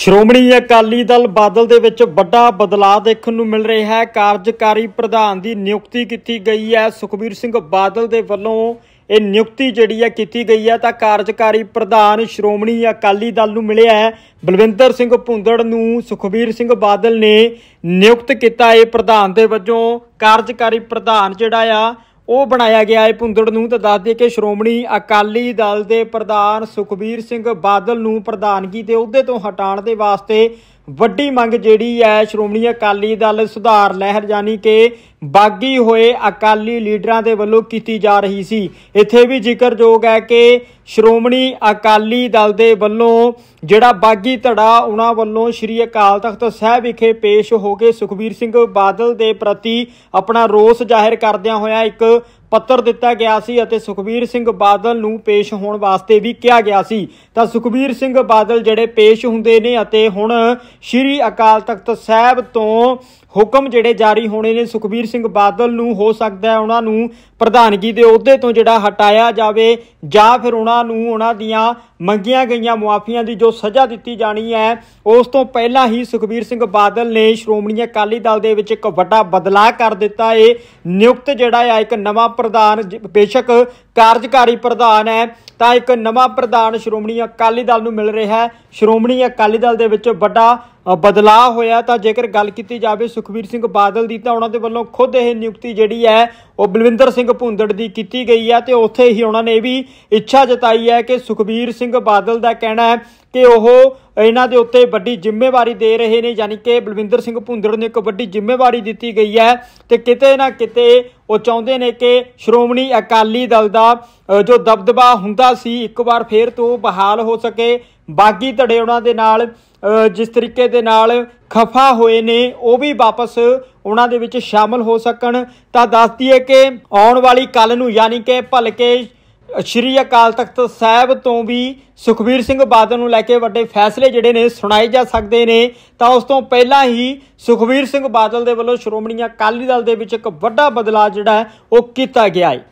ਸ਼੍ਰੋਮਣੀ ਅਕਾਲੀ ਦਲ ਬਾਦਲ ਦੇ ਵਿੱਚ ਵੱਡਾ ਬਦਲਾਅ ਦੇਖਣ ਨੂੰ ਮਿਲ ਰਿਹਾ ਹੈ ਕਾਰਜਕਾਰੀ ਪ੍ਰਧਾਨ ਦੀ ਨਿਯੁਕਤੀ ਕੀਤੀ ਗਈ ਹੈ ਸੁਖਬੀਰ ਸਿੰਘ ਬਾਦਲ ਦੇ ਵੱਲੋਂ ਇਹ ਨਿਯੁਕਤੀ ਜਿਹੜੀ ਹੈ ਕੀਤੀ ਗਈ ਹੈ ਤਾਂ ਕਾਰਜਕਾਰੀ ਪ੍ਰਧਾਨ ਸ਼੍ਰੋਮਣੀ ਅਕਾਲੀ ਦਲ ਨੂੰ ਮਿਲਿਆ ਹੈ ਬਲਵਿੰਦਰ ਸਿੰਘ ਭੁੰਦੜ ਨੂੰ ਸੁਖਬੀਰ ਸਿੰਘ ਬਾਦਲ ਨੇ ਨਿਯੁਕਤ ਕੀਤਾ ਹੈ ਪ੍ਰਧਾਨ ਦੇ ਵਜੋਂ ਕਾਰਜਕਾਰੀ ਪ੍ਰਧਾਨ ਜਿਹੜਾ ਆ ਉਹ ਬਣਾਇਆ ਗਿਆ ਹੈ ਪੁੰਦੜ ਨੂੰ ਤਾਂ ਦੱਸ ਦੇ ਕਿ ਸ਼੍ਰੋਮਣੀ ਅਕਾਲੀ ਦਲ ਦੇ ਪ੍ਰਧਾਨ ਸੁਖਬੀਰ ਸਿੰਘ ਬਾਦਲ ਨੂੰ ਪ੍ਰਧਾਨਗੀ ਦੇ ਅਹੁਦੇ ਤੋਂ ਹਟਾਉਣ ਦੇ ਵਾਸਤੇ ਵੱਡੀ ਮੰਗ ਜਿਹੜੀ ਹੈ ਸ਼੍ਰੋਮਣੀ ਅਕਾਲੀ ਦਲ ਸੁਧਾਰ ਲਹਿਰ ਜਾਨੀ ਕਿ ਬਾਗੀ ਹੋਏ ਅਕਾਲੀ ਲੀਡਰਾਂ ਦੇ ਵੱਲੋਂ ਕੀਤੀ ਜਾ ਰਹੀ ਸੀ ਇੱਥੇ ਵੀ ਜ਼ਿਕਰਯੋਗ ਹੈ ਕਿ ਸ਼੍ਰੋਮਣੀ ਅਕਾਲੀ ਦਲ ਦੇ ਵੱਲੋਂ ਜਿਹੜਾ ਬਾਗੀ ਧੜਾ ਉਹਨਾਂ ਵੱਲੋਂ ਸ਼੍ਰੀ ਅਕਾਲ ਤਖਤ ਸਾਹਿਬ ਵਿਖੇ ਪੇਸ਼ ਹੋ ਕੇ ਸੁਖਬੀਰ ਸਿੰਘ ਬਾਦਲ ਦੇ ਪ੍ਰਤੀ ਆਪਣਾ ਰੋਸ ਜ਼ਾਹਿਰ ਕਰਦਿਆਂ ਹੋਇਆ ਇੱਕ ਪੱਤਰ ਦਿੱਤਾ ਗਿਆ ਸੀ ਅਤੇ ਸੁਖਬੀਰ ਸਿੰਘ ਬਾਦਲ ਨੂੰ ਪੇਸ਼ ਹੋਣ ਵਾਸਤੇ ਵੀ ਕਿਹਾ ਗਿਆ ਸੀ ਤਾਂ ਸੁਖਬੀਰ ਸਿੰਘ ਬਾਦਲ ਜਿਹੜੇ ਪੇਸ਼ ਹੁੰਦੇ ਨੇ ਅਤੇ ਹੁਣ ਸ਼੍ਰੀ ਅਕਾਲ ਤਖਤ ਸਾਹਿਬ ਤੋਂ ਹੁਕਮ ਜਿਹੜੇ ਜਾਰੀ ਹੋਣੇ ਨੇ ਸੁਖਬੀਰ ਸਿੰਘ ਬਾਦਲ ਨੂੰ ਹੋ ਸਕਦਾ ਹੈ ਉਹਨਾਂ ਨੂੰ ਪ੍ਰਧਾਨਗੀ ਦੇ ਅਹੁਦੇ ਤੋਂ ਜਿਹੜਾ ਹਟਾਇਆ ਜਾਵੇ ਜਾਂ ਫਿਰ ਉਹਨਾਂ ਨੂੰ ਉਹਨਾਂ ਦੀਆਂ ਮੰਗੀਆਂ ਗਈਆਂ ਮੁਆਫੀਆਂ ਦੀ ਜੋ ਸਜ਼ਾ ਦਿੱਤੀ ਜਾਣੀ ਹੈ ਉਸ ਤੋਂ ਪਹਿਲਾਂ ਹੀ ਸੁਖਬੀਰ ਸਿੰਘ ਬਾਦਲ ਨੇ ਸ਼੍ਰੋਮਣੀ ਅਕਾਲੀ ਦਲ ਦੇ ਵਿੱਚ ਇੱਕ ਵੱਡਾ ਬਦਲਾਅ ਕਰ ਦਿੱਤਾ ਹੈ ਨਿਯੁਕਤ ਜਿਹੜਾ ਹੈ ਇੱਕ ਨਵਾਂ ਪ੍ਰਧਾਨ ਬੇਸ਼ੱਕ ਕਾਰਜਕਾਰੀ ਪ੍ਰਧਾਨ ਹੈ ਤਾਂ ਇੱਕ ਨਵਾਂ ਪ੍ਰਧਾਨ ਸ਼੍ਰੋਮਣੀ ਅਕਾਲੀ ਦਲ ਨੂੰ ਮਿਲ ਰਿਹਾ ਹੈ ਸ਼੍ਰੋਮਣੀ ਅਕਾਲੀ ਦਲ ਦੇ ਵਿੱਚ ਵੱਡਾ ਬਦਲਾਅ ਹੋਇਆ ਤਾਂ ਜੇਕਰ ਗੱਲ ਕੀਤੀ ਜਾਵੇ ਸੁਖਵੀਰ ਸਿੰਘ ਬਾਦਲ ਦੀ ਤਾਂ ਉਹਨਾਂ ਦੇ ਵੱਲੋਂ ਖੁਦ ਇਹ ਨਿਯੁਕਤੀ ਜਿਹੜੀ ਹੈ ਉਹ ਬਲਵਿੰਦਰ ਸਿੰਘ ਭੁੰਦੜ ਦੀ ਕੀਤੀ ਗਈ ਹੈ ਤੇ ਉੱਥੇ ਹੀ ਉਹਨਾਂ ਨੇ ਵੀ ਇੱਛਾ ਜਤਾਈ ਹੈ ਕਿ ਸੁਖਬੀਰ ਸਿੰਘ ਬਾਦਲ ਦਾ ਕਹਿਣਾ ਹੈ ਕਿ ਉਹ ਇਹਨਾਂ ਦੇ ਉੱਤੇ ਵੱਡੀ ਜ਼ਿੰਮੇਵਾਰੀ ਦੇ ਰਹੇ ਨੇ ਯਾਨੀ ਕਿ ਬਲਵਿੰਦਰ ਸਿੰਘ ਭੁੰਦੜ ਨੂੰ ਇੱਕ ਵੱਡੀ ਜ਼ਿੰਮੇਵਾਰੀ ਦਿੱਤੀ ਗਈ ਹੈ ਤੇ ਕਿਤੇ ਨਾ ਕਿਤੇ ਉਹ ਚਾਹੁੰਦੇ ਨੇ ਕਿ ਸ਼੍ਰੋਮਣੀ ਅਕਾਲੀ ਦਲ ਦਾ ਜੋ ਦਬਦਬਾ ਹੁੰਦਾ ਸੀ ਇੱਕ ਵਾਰ ਫੇਰ ਤੋਂ ਬਹਾਲ ਹੋ ਸਕੇ ਬਾਗੀ ਧੜੇ ਉਹਨਾਂ ਦੇ ਨਾਲ ਜਿਸ ਤਰੀਕੇ ਦੇ ਨਾਲ ਖਫਾ ਹੋਏ ਨੇ ਉਹ ਵੀ ਵਾਪਸ ਉਹਨਾਂ ਦੇ ਵਿੱਚ ਸ਼ਾਮਲ ਹੋ ਸਕਣ ਤਾਂ ਦੱਸ ਦਈਏ ਕਿ ਆਉਣ ਵਾਲੀ ਕੱਲ ਨੂੰ ਯਾਨੀ ਕਿ ਭਲਕੇ ਸ਼੍ਰੀ ਅਕਾਲ ਤਖਤ ਸਾਹਿਬ ਤੋਂ ਵੀ ਸੁਖਬੀਰ ਸਿੰਘ ਬਾਦਲ ਨੂੰ ਲੈ ਕੇ ਵੱਡੇ ਫੈਸਲੇ ਜਿਹੜੇ ਨੇ ਸੁਣਾਏ ਜਾ ਸਕਦੇ ਨੇ ਤਾਂ ਉਸ ਤੋਂ ਪਹਿਲਾਂ ਹੀ ਸੁਖਬੀਰ ਸਿੰਘ ਬਾਦਲ ਦੇ ਵੱਲੋਂ ਸ਼੍ਰੋਮਣੀ ਅਕਾਲੀ ਦਲ ਦੇ ਵਿੱਚ ਇੱਕ ਵੱਡਾ ਬਦਲਾਅ ਜਿਹੜਾ ਉਹ ਕੀਤਾ ਗਿਆ ਹੈ